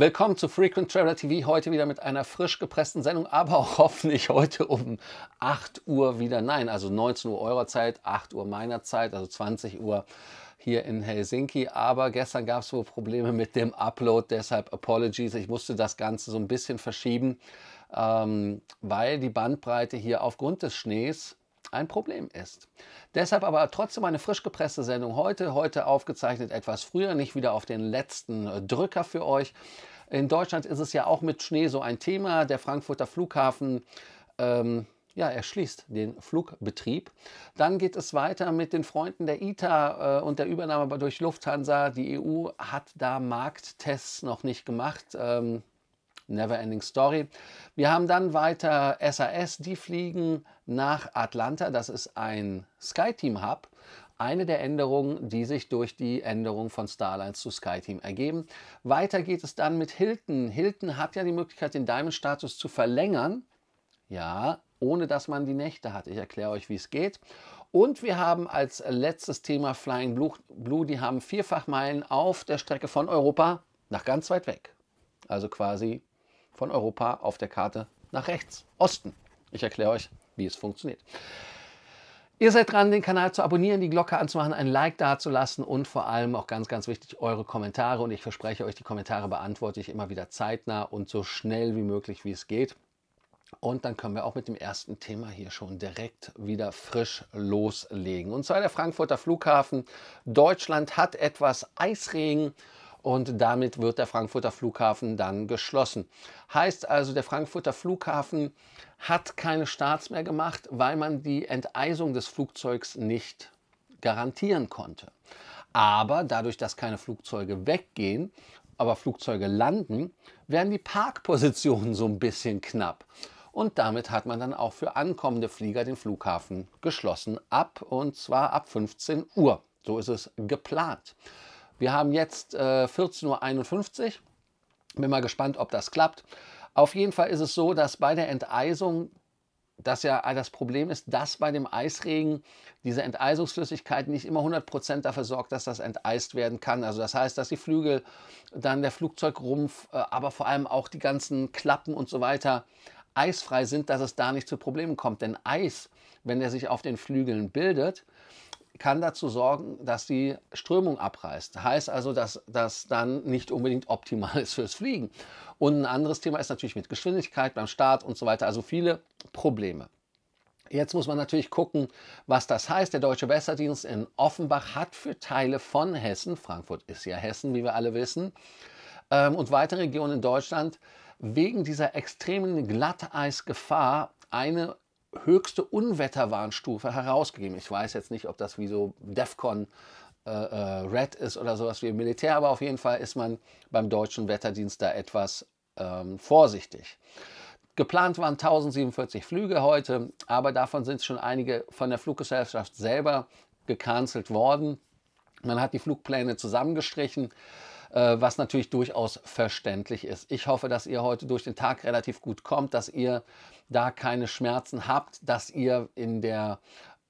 Willkommen zu Frequent Traveler TV, heute wieder mit einer frisch gepressten Sendung, aber auch hoffentlich heute um 8 Uhr wieder. Nein, also 19 Uhr eurer Zeit, 8 Uhr meiner Zeit, also 20 Uhr hier in Helsinki. Aber gestern gab es wohl Probleme mit dem Upload, deshalb Apologies. Ich musste das Ganze so ein bisschen verschieben, ähm, weil die Bandbreite hier aufgrund des Schnees ein Problem ist. Deshalb aber trotzdem eine frisch gepresste Sendung heute, heute aufgezeichnet etwas früher, nicht wieder auf den letzten äh, Drücker für euch. In Deutschland ist es ja auch mit Schnee so ein Thema. Der Frankfurter Flughafen ähm, ja, er schließt den Flugbetrieb. Dann geht es weiter mit den Freunden der ITA äh, und der Übernahme durch Lufthansa. Die EU hat da Markttests noch nicht gemacht. Ähm, Neverending Story. Wir haben dann weiter SAS, die fliegen nach Atlanta. Das ist ein SkyTeam Hub. Eine der Änderungen, die sich durch die Änderung von Starlines zu SkyTeam ergeben. Weiter geht es dann mit Hilton. Hilton hat ja die Möglichkeit, den Diamond-Status zu verlängern. Ja, ohne dass man die Nächte hat. Ich erkläre euch, wie es geht. Und wir haben als letztes Thema Flying Blue, die haben vierfach Meilen auf der Strecke von Europa nach ganz weit weg. Also quasi von Europa auf der Karte nach rechts, Osten. Ich erkläre euch, wie es funktioniert. Ihr seid dran, den Kanal zu abonnieren, die Glocke anzumachen, ein Like dazulassen und vor allem auch ganz, ganz wichtig, eure Kommentare. Und ich verspreche euch, die Kommentare beantworte ich immer wieder zeitnah und so schnell wie möglich, wie es geht. Und dann können wir auch mit dem ersten Thema hier schon direkt wieder frisch loslegen. Und zwar der Frankfurter Flughafen. Deutschland hat etwas Eisregen und damit wird der Frankfurter Flughafen dann geschlossen. Heißt also, der Frankfurter Flughafen hat keine Starts mehr gemacht, weil man die Enteisung des Flugzeugs nicht garantieren konnte. Aber dadurch, dass keine Flugzeuge weggehen, aber Flugzeuge landen, werden die Parkpositionen so ein bisschen knapp. Und damit hat man dann auch für ankommende Flieger den Flughafen geschlossen ab, und zwar ab 15 Uhr. So ist es geplant. Wir haben jetzt äh, 14.51 Uhr. Bin mal gespannt, ob das klappt. Auf jeden Fall ist es so, dass bei der Enteisung das ja das Problem ist, dass bei dem Eisregen diese Enteisungsflüssigkeit nicht immer 100% dafür sorgt, dass das enteist werden kann. Also das heißt, dass die Flügel, dann der Flugzeugrumpf, äh, aber vor allem auch die ganzen Klappen und so weiter eisfrei sind, dass es da nicht zu Problemen kommt. Denn Eis, wenn er sich auf den Flügeln bildet, kann dazu sorgen, dass die Strömung abreißt. Heißt also, dass das dann nicht unbedingt optimal ist fürs Fliegen. Und ein anderes Thema ist natürlich mit Geschwindigkeit beim Start und so weiter. Also viele Probleme. Jetzt muss man natürlich gucken, was das heißt. Der Deutsche Wasserdienst in Offenbach hat für Teile von Hessen, Frankfurt ist ja Hessen, wie wir alle wissen, ähm, und weitere Regionen in Deutschland wegen dieser extremen Glatteisgefahr eine höchste Unwetterwarnstufe herausgegeben. Ich weiß jetzt nicht, ob das wie so DEFCON äh, äh Red ist oder sowas wie Militär, aber auf jeden Fall ist man beim deutschen Wetterdienst da etwas ähm, vorsichtig. Geplant waren 1047 Flüge heute, aber davon sind schon einige von der Fluggesellschaft selber gecancelt worden. Man hat die Flugpläne zusammengestrichen. Äh, was natürlich durchaus verständlich ist. Ich hoffe, dass ihr heute durch den Tag relativ gut kommt, dass ihr da keine Schmerzen habt, dass ihr in der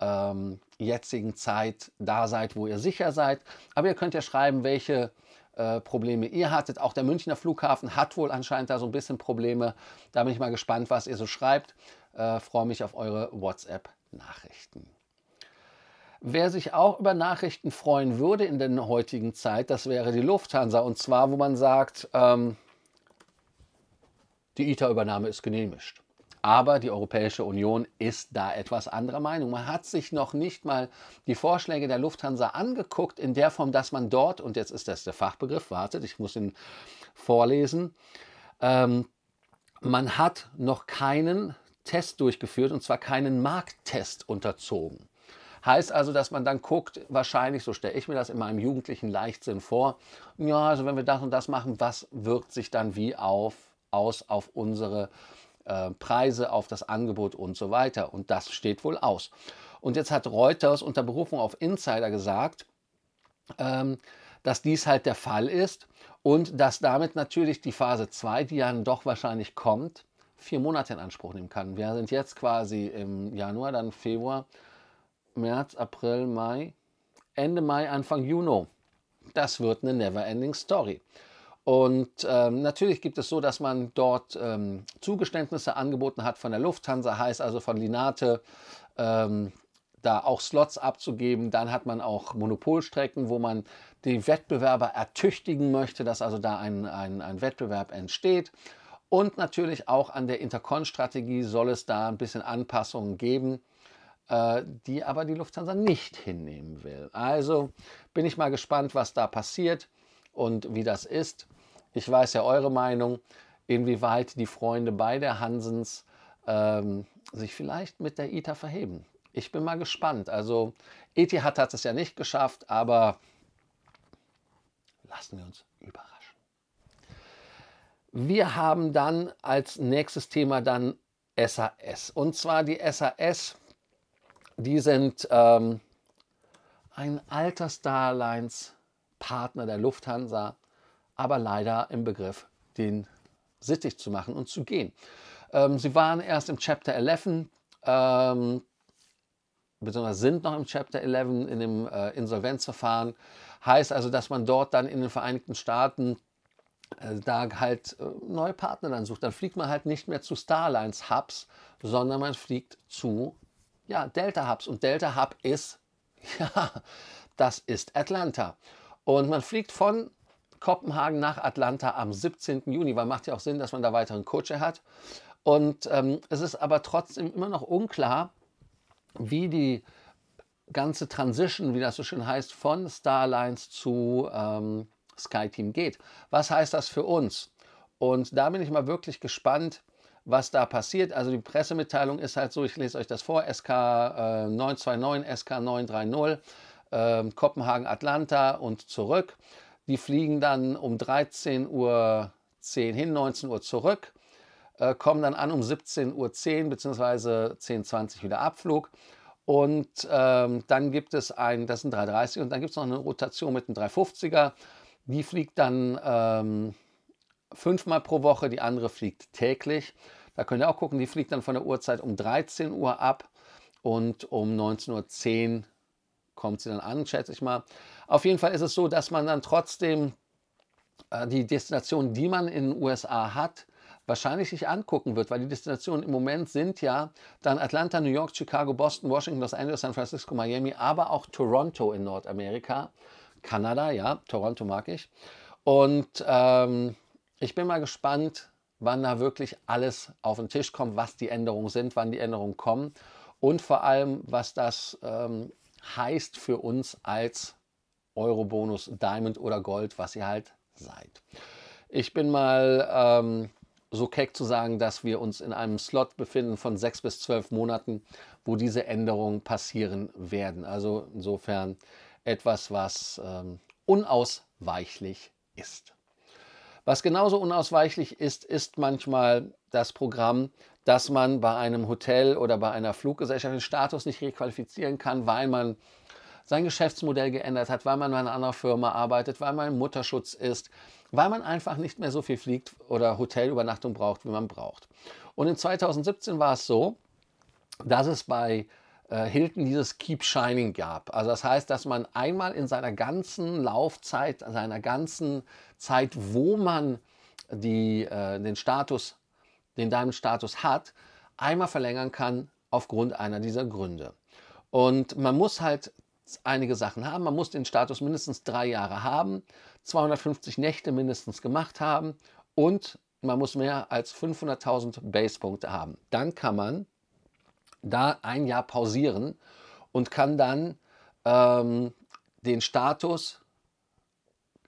ähm, jetzigen Zeit da seid, wo ihr sicher seid. Aber ihr könnt ja schreiben, welche äh, Probleme ihr hattet. Auch der Münchner Flughafen hat wohl anscheinend da so ein bisschen Probleme. Da bin ich mal gespannt, was ihr so schreibt. Äh, Freue mich auf eure WhatsApp-Nachrichten. Wer sich auch über Nachrichten freuen würde in der heutigen Zeit, das wäre die Lufthansa. Und zwar, wo man sagt, ähm, die ITER-Übernahme ist genehmigt. Aber die Europäische Union ist da etwas anderer Meinung. Man hat sich noch nicht mal die Vorschläge der Lufthansa angeguckt, in der Form, dass man dort, und jetzt ist das der Fachbegriff, wartet, ich muss ihn vorlesen, ähm, man hat noch keinen Test durchgeführt, und zwar keinen Markttest unterzogen. Heißt also, dass man dann guckt, wahrscheinlich, so stelle ich mir das in meinem jugendlichen Leichtsinn vor, ja, also wenn wir das und das machen, was wirkt sich dann wie auf, aus auf unsere äh, Preise, auf das Angebot und so weiter. Und das steht wohl aus. Und jetzt hat Reuters unter Berufung auf Insider gesagt, ähm, dass dies halt der Fall ist und dass damit natürlich die Phase 2, die dann doch wahrscheinlich kommt, vier Monate in Anspruch nehmen kann. Wir sind jetzt quasi im Januar, dann Februar, März, April, Mai, Ende Mai, Anfang Juni. Das wird eine Neverending Story. Und ähm, natürlich gibt es so, dass man dort ähm, Zugeständnisse angeboten hat von der Lufthansa, heißt also von Linate, ähm, da auch Slots abzugeben. Dann hat man auch Monopolstrecken, wo man die Wettbewerber ertüchtigen möchte, dass also da ein, ein, ein Wettbewerb entsteht. Und natürlich auch an der Intercon-Strategie soll es da ein bisschen Anpassungen geben. Äh, die aber die Lufthansa nicht hinnehmen will. Also bin ich mal gespannt, was da passiert und wie das ist. Ich weiß ja eure Meinung, inwieweit die Freunde bei der Hansens ähm, sich vielleicht mit der ITA verheben. Ich bin mal gespannt. Also Etihad hat es ja nicht geschafft, aber lassen wir uns überraschen. Wir haben dann als nächstes Thema dann SAS. Und zwar die SAS die sind ähm, ein alter Starlines Partner der Lufthansa, aber leider im Begriff, den sittig zu machen und zu gehen. Ähm, sie waren erst im Chapter 11, ähm, besonders sind noch im Chapter 11 in dem äh, Insolvenzverfahren. Heißt also, dass man dort dann in den Vereinigten Staaten äh, da halt äh, neue Partner dann sucht. Dann fliegt man halt nicht mehr zu Starlines Hubs, sondern man fliegt zu ja, Delta Hubs. Und Delta Hub ist, ja, das ist Atlanta. Und man fliegt von Kopenhagen nach Atlanta am 17. Juni, weil macht ja auch Sinn, dass man da weiteren Coach hat. Und ähm, es ist aber trotzdem immer noch unklar, wie die ganze Transition, wie das so schön heißt, von Starlines zu ähm, SkyTeam geht. Was heißt das für uns? Und da bin ich mal wirklich gespannt, was da passiert. Also die Pressemitteilung ist halt so, ich lese euch das vor, SK 929, SK 930, äh, ähm, Kopenhagen, Atlanta und zurück. Die fliegen dann um 13.10 Uhr hin, 19 Uhr zurück, äh, kommen dann an um 17.10 Uhr bzw. 10.20 Uhr wieder Abflug. Und ähm, dann gibt es ein, das sind 330 und dann gibt es noch eine Rotation mit einem 350er. Die fliegt dann ähm, fünfmal pro Woche, die andere fliegt täglich. Da könnt ihr auch gucken, die fliegt dann von der Uhrzeit um 13 Uhr ab und um 19.10 Uhr kommt sie dann an, schätze ich mal. Auf jeden Fall ist es so, dass man dann trotzdem äh, die Destination, die man in den USA hat, wahrscheinlich sich angucken wird, weil die Destinationen im Moment sind ja dann Atlanta, New York, Chicago, Boston, Washington, Los Angeles, San Francisco, Miami, aber auch Toronto in Nordamerika, Kanada, ja, Toronto mag ich. Und ähm, ich bin mal gespannt, wann da wirklich alles auf den Tisch kommt, was die Änderungen sind, wann die Änderungen kommen und vor allem, was das ähm, heißt für uns als Eurobonus, Diamond oder Gold, was ihr halt seid. Ich bin mal ähm, so keck zu sagen, dass wir uns in einem Slot befinden von sechs bis zwölf Monaten, wo diese Änderungen passieren werden. Also insofern etwas, was ähm, unausweichlich ist. Was genauso unausweichlich ist, ist manchmal das Programm, dass man bei einem Hotel oder bei einer Fluggesellschaft den Status nicht requalifizieren kann, weil man sein Geschäftsmodell geändert hat, weil man bei einer anderen Firma arbeitet, weil man im Mutterschutz ist, weil man einfach nicht mehr so viel fliegt oder Hotelübernachtung braucht, wie man braucht. Und in 2017 war es so, dass es bei äh, Hilton dieses Keep Shining gab. Also das heißt, dass man einmal in seiner ganzen Laufzeit, seiner ganzen Zeit, wo man die, äh, den Status, den Diamond Status hat, einmal verlängern kann aufgrund einer dieser Gründe. Und man muss halt einige Sachen haben. Man muss den Status mindestens drei Jahre haben, 250 Nächte mindestens gemacht haben und man muss mehr als 500.000 Base-Punkte haben. Dann kann man da ein Jahr pausieren und kann dann ähm, den Status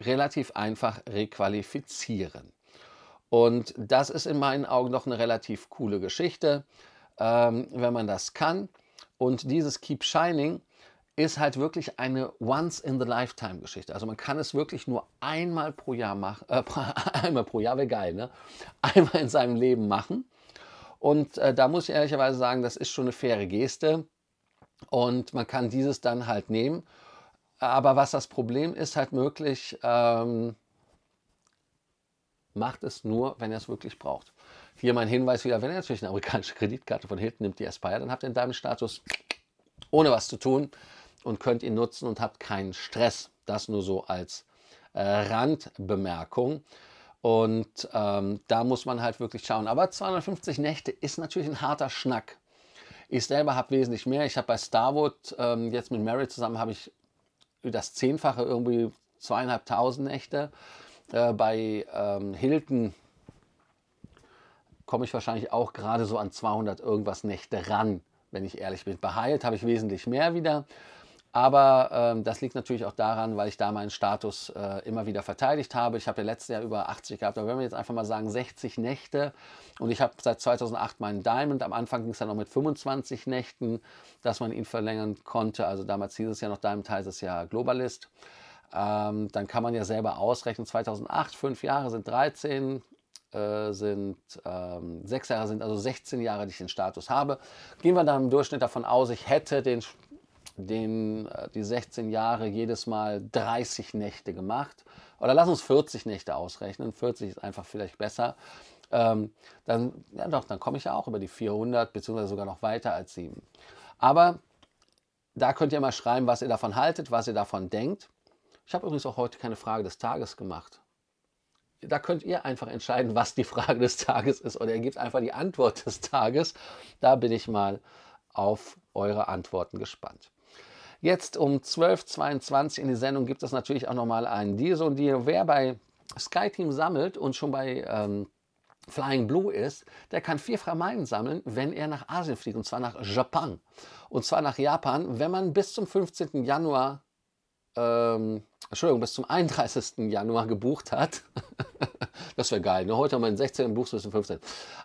relativ einfach requalifizieren. Und das ist in meinen Augen doch eine relativ coole Geschichte, ähm, wenn man das kann. Und dieses Keep Shining ist halt wirklich eine Once-in-the-Lifetime-Geschichte. Also man kann es wirklich nur einmal pro Jahr machen, äh, einmal pro Jahr wäre geil, ne? Einmal in seinem Leben machen. Und äh, da muss ich ehrlicherweise sagen, das ist schon eine faire Geste. Und man kann dieses dann halt nehmen. Aber was das Problem ist, halt möglich, ähm, macht es nur, wenn ihr es wirklich braucht. Hier mein Hinweis wieder, wenn ihr natürlich eine amerikanische Kreditkarte von Hilton nimmt, die Aspire, dann habt ihr einen Diamond-Status ohne was zu tun und könnt ihn nutzen und habt keinen Stress. Das nur so als äh, Randbemerkung. Und ähm, da muss man halt wirklich schauen. Aber 250 Nächte ist natürlich ein harter Schnack. Ich selber habe wesentlich mehr. Ich habe bei Starwood, ähm, jetzt mit Mary zusammen, habe ich das Zehnfache, irgendwie zweieinhalbtausend Nächte. Äh, bei ähm, Hilton komme ich wahrscheinlich auch gerade so an 200 irgendwas Nächte ran, wenn ich ehrlich bin. Bei Hyatt habe ich wesentlich mehr wieder. Aber ähm, das liegt natürlich auch daran, weil ich da meinen Status äh, immer wieder verteidigt habe. Ich habe ja letztes Jahr über 80 gehabt, aber wenn wir jetzt einfach mal sagen 60 Nächte und ich habe seit 2008 meinen Diamond. Am Anfang ging es dann noch mit 25 Nächten, dass man ihn verlängern konnte. Also damals hieß es ja noch Diamond, heißt es ja Globalist. Ähm, dann kann man ja selber ausrechnen, 2008, fünf Jahre sind 13, äh, sind ähm, sechs Jahre sind, also 16 Jahre, die ich den Status habe. Gehen wir dann im Durchschnitt davon aus, ich hätte den den, äh, die 16 Jahre jedes Mal 30 Nächte gemacht. Oder lass uns 40 Nächte ausrechnen. 40 ist einfach vielleicht besser. Ähm, dann, ja doch, dann komme ich ja auch über die 400, beziehungsweise sogar noch weiter als 7. Aber da könnt ihr mal schreiben, was ihr davon haltet, was ihr davon denkt. Ich habe übrigens auch heute keine Frage des Tages gemacht. Da könnt ihr einfach entscheiden, was die Frage des Tages ist. Oder ihr gebt einfach die Antwort des Tages. Da bin ich mal auf eure Antworten gespannt. Jetzt um 12.22 Uhr in die Sendung gibt es natürlich auch nochmal einen Deal. Und wer bei Sky Team sammelt und schon bei ähm, Flying Blue ist, der kann vier Frameilen sammeln, wenn er nach Asien fliegt, und zwar nach Japan. Und zwar nach Japan, wenn man bis zum 15. Januar ähm, Entschuldigung, bis zum 31. Januar gebucht hat, das wäre geil, ne? heute haben wir den 16. buchst bis zum 15.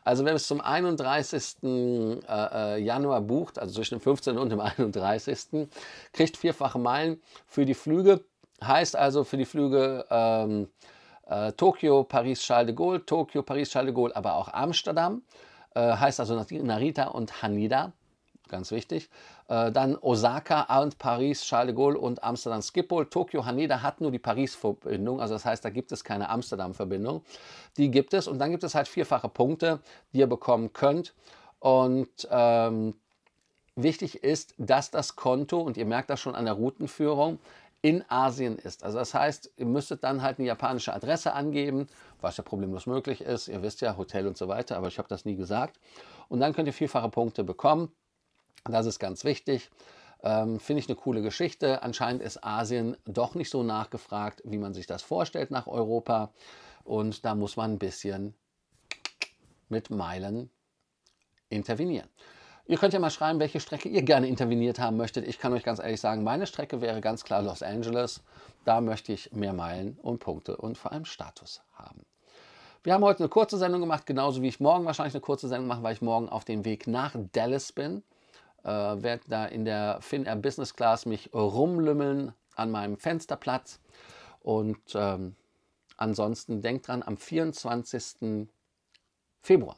Also wer bis zum 31. Äh, äh, Januar bucht, also zwischen dem 15. und dem 31., kriegt vierfache Meilen für die Flüge. Heißt also für die Flüge ähm, äh, Tokio, Paris, Charles de Gaulle, Tokio, Paris, Charles de Gaulle, aber auch Amsterdam. Äh, heißt also Narita und Hanida ganz wichtig. Äh, dann Osaka und Paris, Charles de Gaulle und Amsterdam Schiphol. Tokio Haneda hat nur die Paris-Verbindung, also das heißt, da gibt es keine Amsterdam-Verbindung. Die gibt es und dann gibt es halt vierfache Punkte, die ihr bekommen könnt. Und ähm, wichtig ist, dass das Konto, und ihr merkt das schon an der Routenführung, in Asien ist. Also das heißt, ihr müsstet dann halt eine japanische Adresse angeben, was ja problemlos möglich ist. Ihr wisst ja, Hotel und so weiter, aber ich habe das nie gesagt. Und dann könnt ihr vierfache Punkte bekommen. Das ist ganz wichtig. Ähm, Finde ich eine coole Geschichte. Anscheinend ist Asien doch nicht so nachgefragt, wie man sich das vorstellt nach Europa. Und da muss man ein bisschen mit Meilen intervenieren. Ihr könnt ja mal schreiben, welche Strecke ihr gerne interveniert haben möchtet. Ich kann euch ganz ehrlich sagen, meine Strecke wäre ganz klar Los Angeles. Da möchte ich mehr Meilen und Punkte und vor allem Status haben. Wir haben heute eine kurze Sendung gemacht, genauso wie ich morgen wahrscheinlich eine kurze Sendung mache, weil ich morgen auf dem Weg nach Dallas bin äh, werde da in der Finnair Business Class mich rumlümmeln an meinem Fensterplatz. Und ähm, ansonsten denkt dran, am 24. Februar,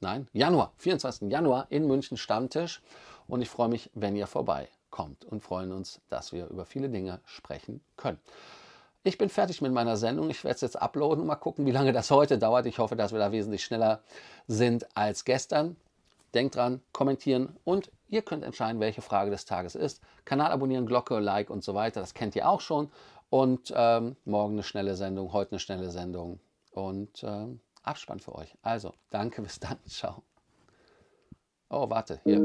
nein, Januar, 24. Januar in München Stammtisch. Und ich freue mich, wenn ihr vorbeikommt und freuen uns, dass wir über viele Dinge sprechen können. Ich bin fertig mit meiner Sendung. Ich werde es jetzt uploaden und mal gucken, wie lange das heute dauert. Ich hoffe, dass wir da wesentlich schneller sind als gestern. Denkt dran, kommentieren und ihr könnt entscheiden, welche Frage des Tages ist. Kanal abonnieren, Glocke, Like und so weiter. Das kennt ihr auch schon. Und ähm, morgen eine schnelle Sendung, heute eine schnelle Sendung. Und ähm, Abspann für euch. Also, danke, bis dann. Ciao. Oh, warte, hier.